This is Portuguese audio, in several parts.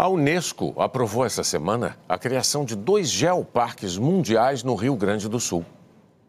A Unesco aprovou essa semana a criação de dois geoparques mundiais no Rio Grande do Sul.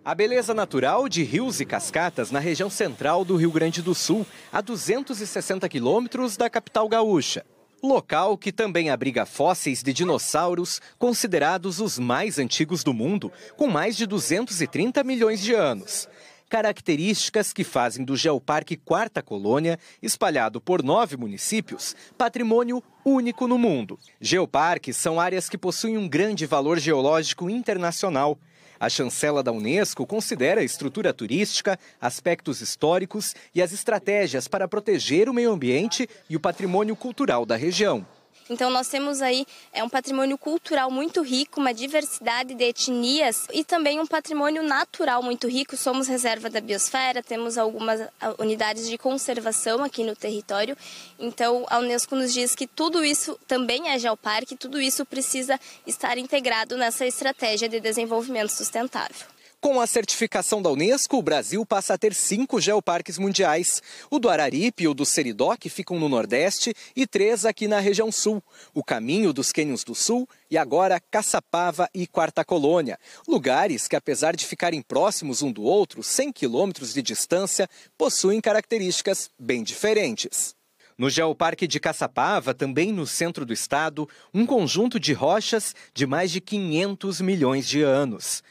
A beleza natural de rios e cascatas na região central do Rio Grande do Sul, a 260 quilômetros da capital gaúcha. Local que também abriga fósseis de dinossauros, considerados os mais antigos do mundo, com mais de 230 milhões de anos características que fazem do Geoparque Quarta Colônia, espalhado por nove municípios, patrimônio único no mundo. Geoparques são áreas que possuem um grande valor geológico internacional. A chancela da Unesco considera a estrutura turística, aspectos históricos e as estratégias para proteger o meio ambiente e o patrimônio cultural da região. Então nós temos aí é um patrimônio cultural muito rico, uma diversidade de etnias e também um patrimônio natural muito rico. Somos reserva da biosfera, temos algumas ah, unidades de conservação aqui no território. Então a UNESCO nos diz que tudo isso também é geoparque, tudo isso precisa estar integrado nessa estratégia de desenvolvimento sustentável. Com a certificação da Unesco, o Brasil passa a ter cinco geoparques mundiais. O do Araripe e o do Seridó, que ficam no Nordeste, e três aqui na região Sul. O Caminho dos Cânions do Sul e agora Caçapava e Quarta Colônia. Lugares que, apesar de ficarem próximos um do outro, 100 quilômetros de distância, possuem características bem diferentes. No Geoparque de Caçapava, também no centro do estado, um conjunto de rochas de mais de 500 milhões de anos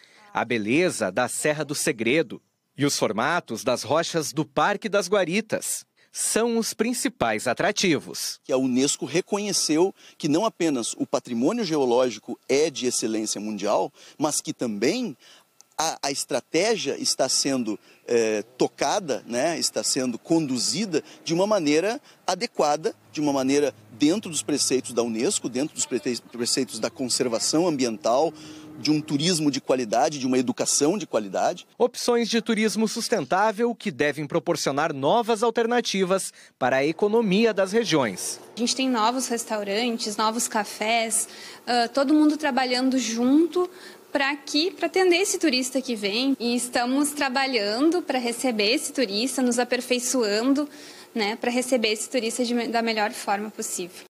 a beleza da Serra do Segredo e os formatos das rochas do Parque das Guaritas são os principais atrativos. A Unesco reconheceu que não apenas o patrimônio geológico é de excelência mundial, mas que também a, a estratégia está sendo é, tocada, né, está sendo conduzida de uma maneira adequada, de uma maneira dentro dos preceitos da Unesco, dentro dos preceitos da conservação ambiental, de um turismo de qualidade, de uma educação de qualidade. Opções de turismo sustentável que devem proporcionar novas alternativas para a economia das regiões. A gente tem novos restaurantes, novos cafés, uh, todo mundo trabalhando junto para que para atender esse turista que vem e estamos trabalhando para receber esse turista, nos aperfeiçoando, né, para receber esse turista de, da melhor forma possível.